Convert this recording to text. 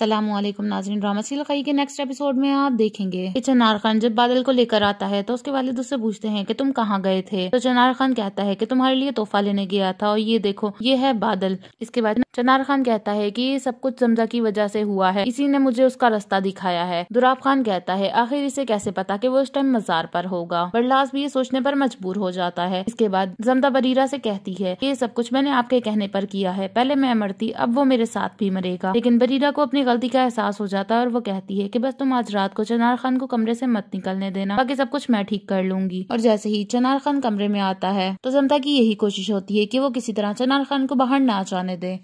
असलम नाजरीन drama seal खाई के नेक्स्ट एपिसोड में आप देखेंगे कि चनार खान जब बादल को लेकर आता है तो उसके वालिद उससे पूछते हैं कि तुम कहाँ गए थे तो चनार खान कहता है कि तुम्हारे लिए तोहफा लेने गया था और ये देखो ये है बादल इसके बाद चनार खान कहता है कि ये सब कुछ समझा की वजह से हुआ है इसी ने मुझे उसका रास्ता दिखाया है दुराब खान कहता है आखिर इसे कैसे पता की वो उस टाइम मजार पर होगा बरलास भी ये सोचने पर मजबूर हो जाता है इसके बाद जमदा बरीरा से कहती है ये सब कुछ मैंने आपके कहने पर किया है पहले मैं मरती अब वो मेरे साथ भी मरेगा लेकिन बरीरा को अपनी गलती का एहसास हो जाता है और वो कहती है कि बस तुम आज रात को चनार खान को कमरे से मत निकलने देना बाकी सब कुछ मैं ठीक कर लूंगी और जैसे ही चनार खान कमरे में आता है तो जमता की यही कोशिश होती है कि वो किसी तरह चनार खान को बाहर ना जाने दे